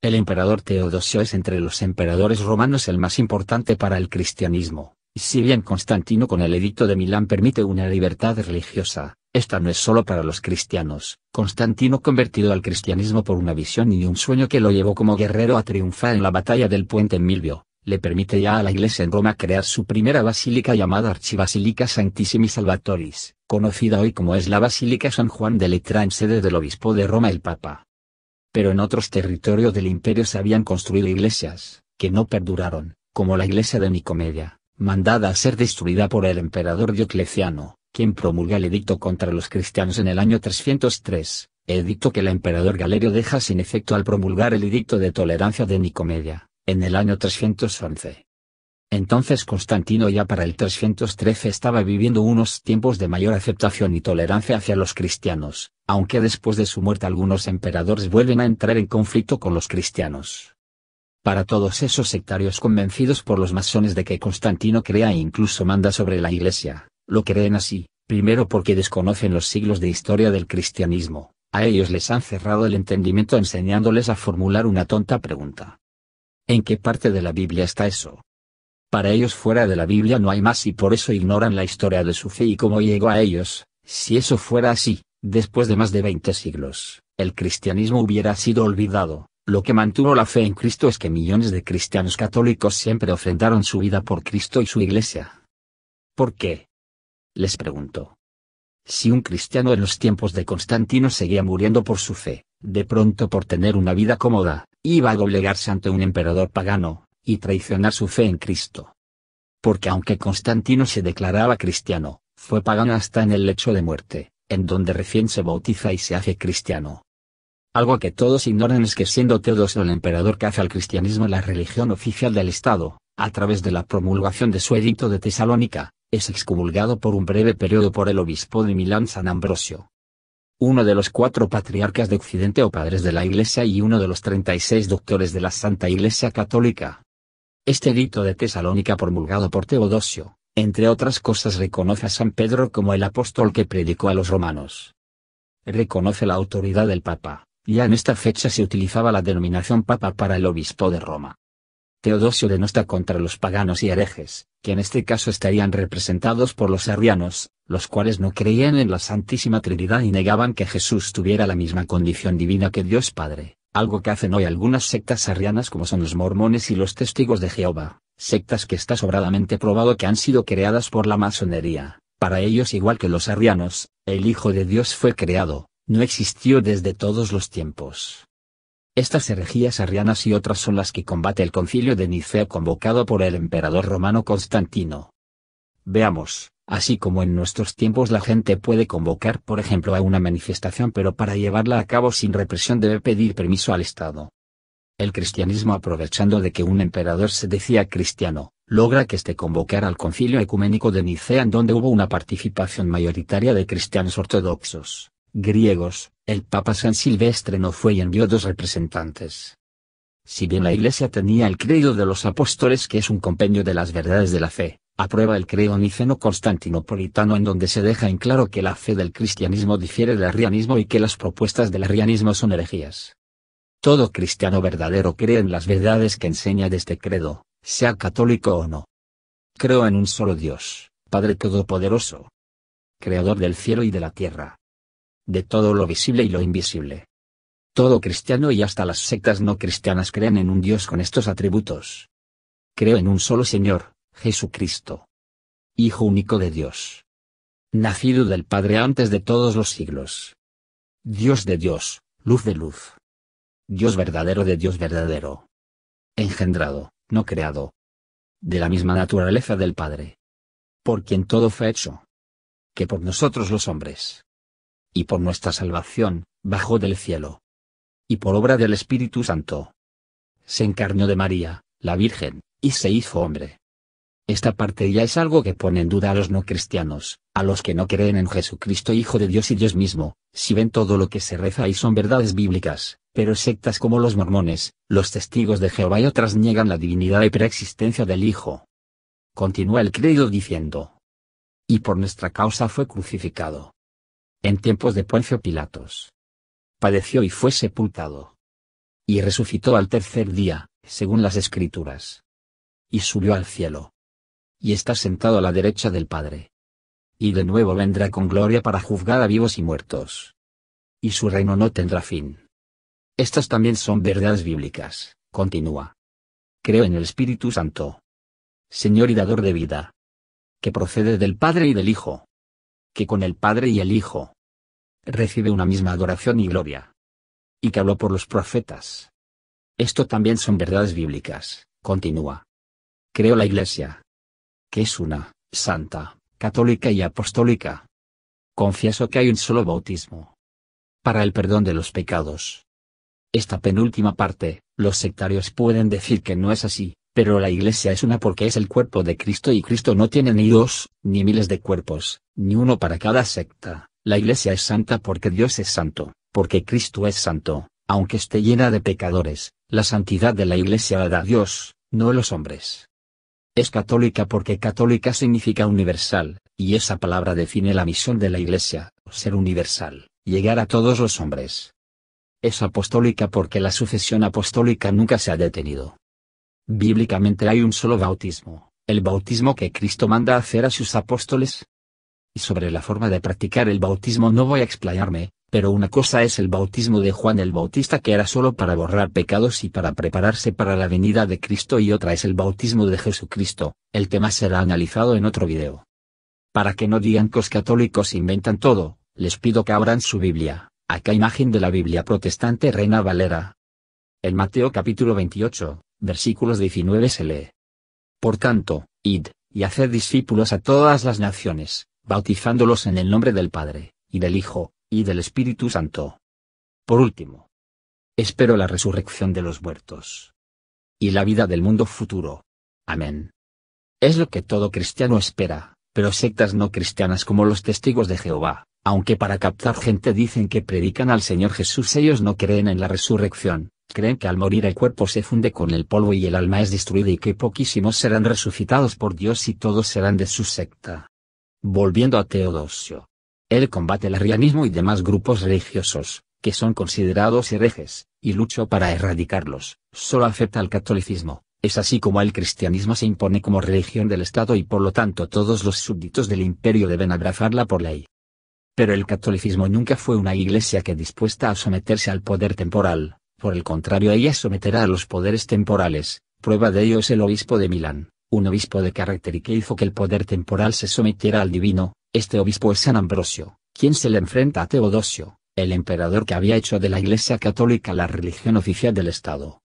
El emperador Teodosio es entre los emperadores romanos el más importante para el cristianismo, y si bien Constantino con el edicto de Milán permite una libertad religiosa, esta no es solo para los cristianos, Constantino convertido al cristianismo por una visión y un sueño que lo llevó como guerrero a triunfar en la batalla del puente Milvio, le permite ya a la Iglesia en Roma crear su primera basílica llamada Archibasílica Santissimi Salvatoris, conocida hoy como es la Basílica San Juan de en sede del obispo de Roma el Papa pero en otros territorios del imperio se habían construido iglesias, que no perduraron, como la iglesia de Nicomedia, mandada a ser destruida por el emperador Diocleciano, quien promulga el edicto contra los cristianos en el año 303, edicto que el emperador Galerio deja sin efecto al promulgar el edicto de tolerancia de Nicomedia, en el año 311. Entonces Constantino ya para el 313 estaba viviendo unos tiempos de mayor aceptación y tolerancia hacia los cristianos, aunque después de su muerte algunos emperadores vuelven a entrar en conflicto con los cristianos. Para todos esos sectarios convencidos por los masones de que Constantino crea e incluso manda sobre la Iglesia, lo creen así, primero porque desconocen los siglos de historia del cristianismo, a ellos les han cerrado el entendimiento enseñándoles a formular una tonta pregunta. ¿En qué parte de la Biblia está eso? Para ellos fuera de la Biblia no hay más y por eso ignoran la historia de su fe y cómo llegó a ellos, si eso fuera así, Después de más de 20 siglos, el cristianismo hubiera sido olvidado, lo que mantuvo la fe en Cristo es que millones de cristianos católicos siempre ofrendaron su vida por Cristo y su iglesia. ¿Por qué? Les pregunto. Si un cristiano en los tiempos de Constantino seguía muriendo por su fe, de pronto por tener una vida cómoda, iba a doblegarse ante un emperador pagano, y traicionar su fe en Cristo. Porque aunque Constantino se declaraba cristiano, fue pagano hasta en el lecho de muerte, en donde recién se bautiza y se hace cristiano. Algo que todos ignoran es que siendo Teodosio el emperador que hace al cristianismo la religión oficial del Estado, a través de la promulgación de su edicto de Tesalónica, es excomulgado por un breve periodo por el obispo de Milán San Ambrosio. Uno de los cuatro patriarcas de Occidente o padres de la Iglesia y uno de los 36 doctores de la Santa Iglesia Católica. Este edicto de Tesalónica promulgado por Teodosio, entre otras cosas reconoce a San Pedro como el apóstol que predicó a los romanos. Reconoce la autoridad del Papa, ya en esta fecha se utilizaba la denominación Papa para el obispo de Roma. Teodosio denosta contra los paganos y herejes, que en este caso estarían representados por los arrianos, los cuales no creían en la Santísima Trinidad y negaban que Jesús tuviera la misma condición divina que Dios Padre, algo que hacen hoy algunas sectas arrianas como son los mormones y los testigos de Jehová sectas que está sobradamente probado que han sido creadas por la masonería, para ellos igual que los arrianos, el Hijo de Dios fue creado, no existió desde todos los tiempos. Estas herejías arrianas y otras son las que combate el concilio de Nicea convocado por el emperador romano Constantino. Veamos, así como en nuestros tiempos la gente puede convocar por ejemplo a una manifestación pero para llevarla a cabo sin represión debe pedir permiso al Estado. El cristianismo aprovechando de que un emperador se decía cristiano, logra que este convocara al concilio ecuménico de Nicea en donde hubo una participación mayoritaria de cristianos ortodoxos, griegos, el Papa San Silvestre no fue y envió dos representantes. Si bien la Iglesia tenía el credo de los apóstoles que es un compendio de las verdades de la fe, aprueba el credo niceno constantinopolitano en donde se deja en claro que la fe del cristianismo difiere del arrianismo y que las propuestas del arrianismo son herejías. Todo cristiano verdadero cree en las verdades que enseña de este credo, sea católico o no. Creo en un solo Dios, Padre Todopoderoso. Creador del cielo y de la tierra. De todo lo visible y lo invisible. Todo cristiano y hasta las sectas no cristianas creen en un Dios con estos atributos. Creo en un solo Señor, Jesucristo. Hijo único de Dios. Nacido del Padre antes de todos los siglos. Dios de Dios, luz de luz, Dios verdadero de Dios verdadero. Engendrado, no creado. De la misma naturaleza del Padre. Por quien todo fue hecho. Que por nosotros los hombres. Y por nuestra salvación, bajó del cielo. Y por obra del Espíritu Santo. Se encarnó de María, la Virgen, y se hizo hombre. Esta parte ya es algo que pone en duda a los no cristianos, a los que no creen en Jesucristo Hijo de Dios y Dios mismo, si ven todo lo que se reza y son verdades bíblicas, pero sectas como los mormones, los testigos de Jehová y otras niegan la divinidad y preexistencia del Hijo. Continúa el credo diciendo. Y por nuestra causa fue crucificado. En tiempos de Poncio Pilatos. Padeció y fue sepultado. Y resucitó al tercer día, según las Escrituras. Y subió al cielo. Y está sentado a la derecha del Padre. Y de nuevo vendrá con gloria para juzgar a vivos y muertos. Y su reino no tendrá fin. Estas también son verdades bíblicas, continúa. Creo en el Espíritu Santo. Señor y dador de vida. Que procede del Padre y del Hijo. Que con el Padre y el Hijo. Recibe una misma adoración y gloria. Y que habló por los profetas. Esto también son verdades bíblicas, continúa. Creo la Iglesia. Que es una, santa, católica y apostólica. Confieso que hay un solo bautismo. Para el perdón de los pecados. Esta penúltima parte, los sectarios pueden decir que no es así, pero la iglesia es una porque es el cuerpo de Cristo y Cristo no tiene ni dos, ni miles de cuerpos, ni uno para cada secta. La iglesia es santa porque Dios es santo, porque Cristo es santo, aunque esté llena de pecadores, la santidad de la iglesia la da Dios, no los hombres. Es católica porque católica significa universal, y esa palabra define la misión de la iglesia, ser universal, llegar a todos los hombres es apostólica porque la sucesión apostólica nunca se ha detenido. Bíblicamente hay un solo bautismo, el bautismo que Cristo manda hacer a sus apóstoles. Y sobre la forma de practicar el bautismo no voy a explayarme, pero una cosa es el bautismo de Juan el Bautista que era solo para borrar pecados y para prepararse para la venida de Cristo y otra es el bautismo de Jesucristo, el tema será analizado en otro video. Para que no digan que los católicos inventan todo, les pido que abran su Biblia, Acá imagen de la Biblia protestante Reina Valera. En Mateo capítulo 28, versículos 19 se lee. Por tanto, id, y haced discípulos a todas las naciones, bautizándolos en el nombre del Padre, y del Hijo, y del Espíritu Santo. Por último. Espero la resurrección de los muertos. Y la vida del mundo futuro. Amén. Es lo que todo cristiano espera, pero sectas no cristianas como los testigos de Jehová, aunque para captar gente dicen que predican al Señor Jesús, ellos no creen en la resurrección, creen que al morir el cuerpo se funde con el polvo y el alma es destruida y que poquísimos serán resucitados por Dios y todos serán de su secta. Volviendo a Teodosio. Él combate el arrianismo y demás grupos religiosos, que son considerados herejes, y luchó para erradicarlos, solo acepta el catolicismo, es así como el cristianismo se impone como religión del Estado y por lo tanto todos los súbditos del imperio deben abrazarla por ley. Pero el catolicismo nunca fue una iglesia que dispuesta a someterse al poder temporal, por el contrario ella someterá a los poderes temporales, prueba de ello es el obispo de Milán, un obispo de carácter y que hizo que el poder temporal se sometiera al divino, este obispo es San Ambrosio, quien se le enfrenta a Teodosio, el emperador que había hecho de la Iglesia Católica la religión oficial del Estado.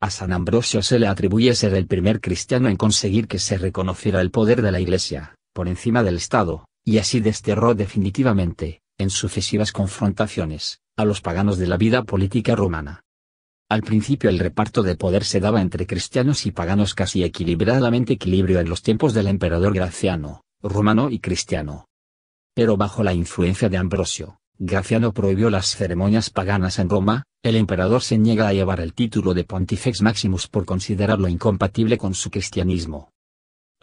A San Ambrosio se le atribuye ser el primer cristiano en conseguir que se reconociera el poder de la Iglesia, por encima del Estado, y así desterró definitivamente, en sucesivas confrontaciones, a los paganos de la vida política romana. Al principio el reparto de poder se daba entre cristianos y paganos casi equilibradamente equilibrio en los tiempos del emperador Graciano, romano y cristiano. Pero bajo la influencia de Ambrosio, Graciano prohibió las ceremonias paganas en Roma, el emperador se niega a llevar el título de Pontifex Maximus por considerarlo incompatible con su cristianismo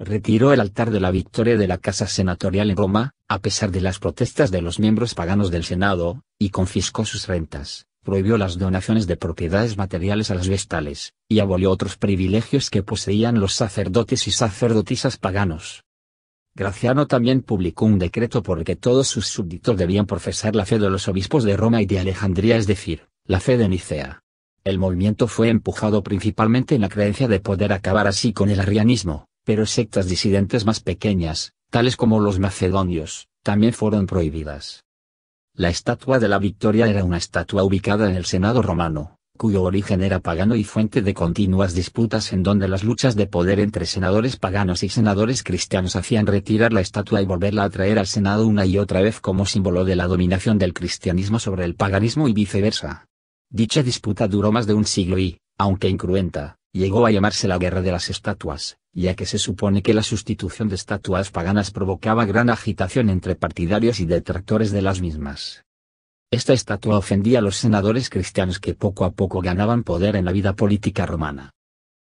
retiró el altar de la victoria de la Casa Senatorial en Roma, a pesar de las protestas de los miembros paganos del Senado, y confiscó sus rentas, prohibió las donaciones de propiedades materiales a las vestales, y abolió otros privilegios que poseían los sacerdotes y sacerdotisas paganos. Graciano también publicó un decreto por el que todos sus súbditos debían profesar la fe de los obispos de Roma y de Alejandría, es decir, la fe de Nicea. El movimiento fue empujado principalmente en la creencia de poder acabar así con el arrianismo, pero sectas disidentes más pequeñas, tales como los macedonios, también fueron prohibidas. La estatua de la Victoria era una estatua ubicada en el Senado romano, cuyo origen era pagano y fuente de continuas disputas en donde las luchas de poder entre senadores paganos y senadores cristianos hacían retirar la estatua y volverla a traer al Senado una y otra vez como símbolo de la dominación del cristianismo sobre el paganismo y viceversa. Dicha disputa duró más de un siglo y, aunque incruenta, llegó a llamarse la Guerra de las Estatuas, ya que se supone que la sustitución de estatuas paganas provocaba gran agitación entre partidarios y detractores de las mismas. Esta estatua ofendía a los senadores cristianos que poco a poco ganaban poder en la vida política romana.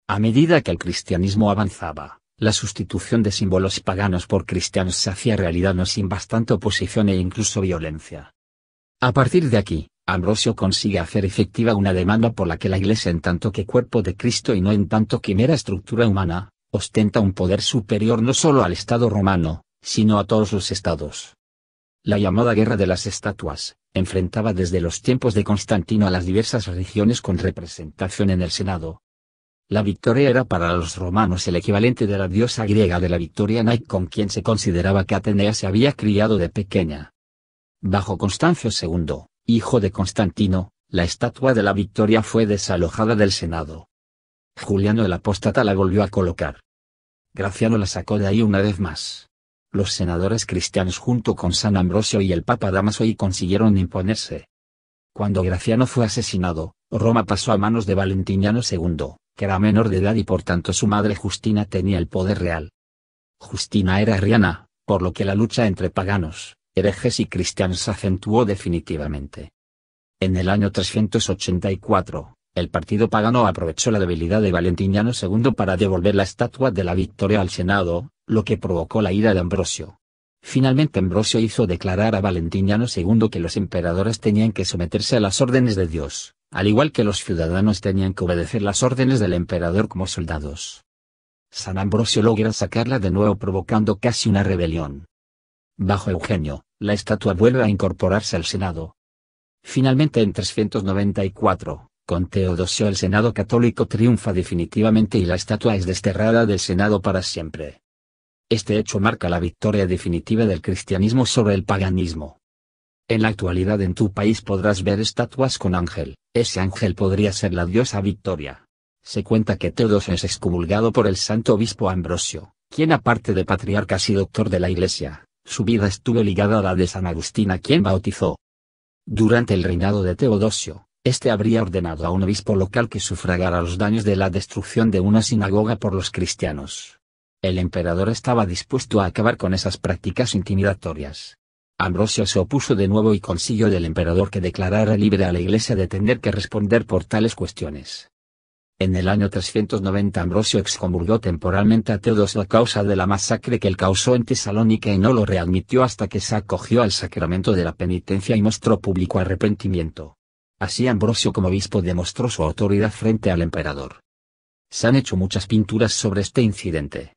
A medida que el cristianismo avanzaba, la sustitución de símbolos paganos por cristianos se hacía realidad no sin bastante oposición e incluso violencia. A partir de aquí, Ambrosio consigue hacer efectiva una demanda por la que la Iglesia en tanto que cuerpo de Cristo y no en tanto que mera estructura humana, ostenta un poder superior no solo al Estado romano, sino a todos los estados. La llamada Guerra de las Estatuas, enfrentaba desde los tiempos de Constantino a las diversas religiones con representación en el Senado. La victoria era para los romanos el equivalente de la diosa griega de la victoria Nike con quien se consideraba que Atenea se había criado de pequeña. Bajo Constancio II, hijo de Constantino, la estatua de la Victoria fue desalojada del Senado. Juliano el Apóstata la volvió a colocar. Graciano la sacó de ahí una vez más. Los senadores cristianos junto con San Ambrosio y el Papa Damaso y consiguieron imponerse. Cuando Graciano fue asesinado, Roma pasó a manos de Valentiniano II, que era menor de edad y por tanto su madre Justina tenía el poder real. Justina era arriana, por lo que la lucha entre paganos, herejes y cristianos se acentuó definitivamente. En el año 384, el partido pagano aprovechó la debilidad de Valentiniano II para devolver la estatua de la victoria al Senado, lo que provocó la ira de Ambrosio. Finalmente Ambrosio hizo declarar a Valentiniano II que los emperadores tenían que someterse a las órdenes de Dios, al igual que los ciudadanos tenían que obedecer las órdenes del emperador como soldados. San Ambrosio logra sacarla de nuevo provocando casi una rebelión. Bajo Eugenio, la estatua vuelve a incorporarse al Senado. Finalmente en 394, con Teodosio el Senado católico triunfa definitivamente y la estatua es desterrada del Senado para siempre. Este hecho marca la victoria definitiva del cristianismo sobre el paganismo. En la actualidad en tu país podrás ver estatuas con ángel, ese ángel podría ser la diosa Victoria. Se cuenta que Teodosio es excomulgado por el santo obispo Ambrosio, quien aparte de patriarca y doctor de la iglesia, su vida estuvo ligada a la de San Agustín a quien bautizó. Durante el reinado de Teodosio, este habría ordenado a un obispo local que sufragara los daños de la destrucción de una sinagoga por los cristianos. El emperador estaba dispuesto a acabar con esas prácticas intimidatorias. Ambrosio se opuso de nuevo y consiguió del emperador que declarara libre a la iglesia de tener que responder por tales cuestiones. En el año 390 Ambrosio excomulgó temporalmente a Teodosio a causa de la masacre que él causó en Tesalónica y no lo readmitió hasta que se acogió al sacramento de la penitencia y mostró público arrepentimiento. Así Ambrosio como obispo demostró su autoridad frente al emperador. Se han hecho muchas pinturas sobre este incidente.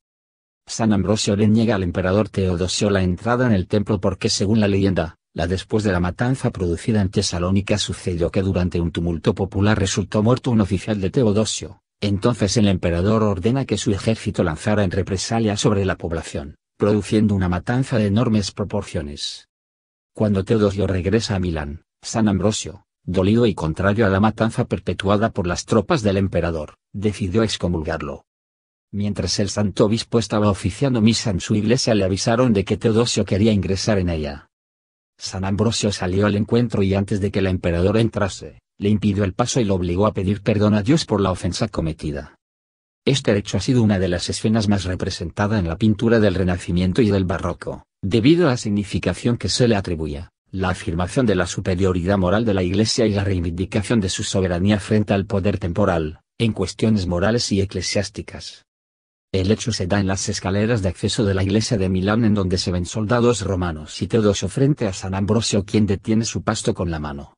San Ambrosio le niega al emperador Teodosio la entrada en el templo porque según la leyenda, la después de la matanza producida en Tesalónica sucedió que durante un tumulto popular resultó muerto un oficial de Teodosio, entonces el emperador ordena que su ejército lanzara en represalia sobre la población, produciendo una matanza de enormes proporciones. Cuando Teodosio regresa a Milán, San Ambrosio, dolido y contrario a la matanza perpetuada por las tropas del emperador, decidió excomulgarlo. Mientras el santo obispo estaba oficiando misa en su iglesia le avisaron de que Teodosio quería ingresar en ella, San Ambrosio salió al encuentro y antes de que el emperador entrase, le impidió el paso y lo obligó a pedir perdón a Dios por la ofensa cometida. Este hecho ha sido una de las escenas más representada en la pintura del Renacimiento y del Barroco, debido a la significación que se le atribuía, la afirmación de la superioridad moral de la Iglesia y la reivindicación de su soberanía frente al poder temporal, en cuestiones morales y eclesiásticas. El hecho se da en las escaleras de acceso de la iglesia de Milán en donde se ven soldados romanos y Teodosio frente a San Ambrosio quien detiene su pasto con la mano.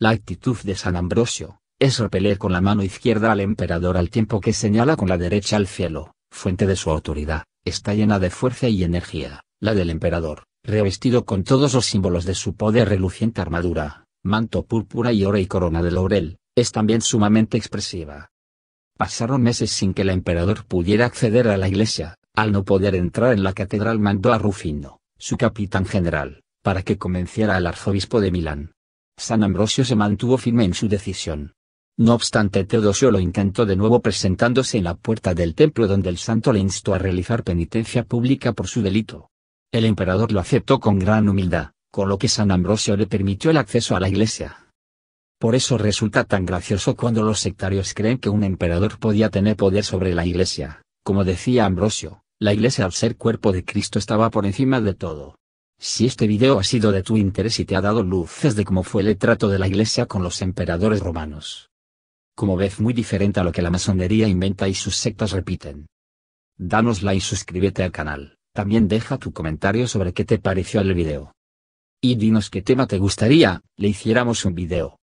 La actitud de San Ambrosio, es repeler con la mano izquierda al emperador al tiempo que señala con la derecha al cielo, fuente de su autoridad, está llena de fuerza y energía, la del emperador, revestido con todos los símbolos de su poder reluciente armadura, manto púrpura y oro y corona de laurel, es también sumamente expresiva, Pasaron meses sin que el emperador pudiera acceder a la iglesia, al no poder entrar en la catedral mandó a Rufino, su capitán general, para que convenciera al arzobispo de Milán. San Ambrosio se mantuvo firme en su decisión. No obstante Teodosio lo intentó de nuevo presentándose en la puerta del templo donde el santo le instó a realizar penitencia pública por su delito. El emperador lo aceptó con gran humildad, con lo que San Ambrosio le permitió el acceso a la iglesia. Por eso resulta tan gracioso cuando los sectarios creen que un emperador podía tener poder sobre la Iglesia. Como decía Ambrosio, la Iglesia al ser cuerpo de Cristo estaba por encima de todo. Si este video ha sido de tu interés y te ha dado luces de cómo fue el trato de la Iglesia con los emperadores romanos. Como ves muy diferente a lo que la masonería inventa y sus sectas repiten. Danos like y suscríbete al canal. También deja tu comentario sobre qué te pareció el video. Y dinos qué tema te gustaría, le hiciéramos un video.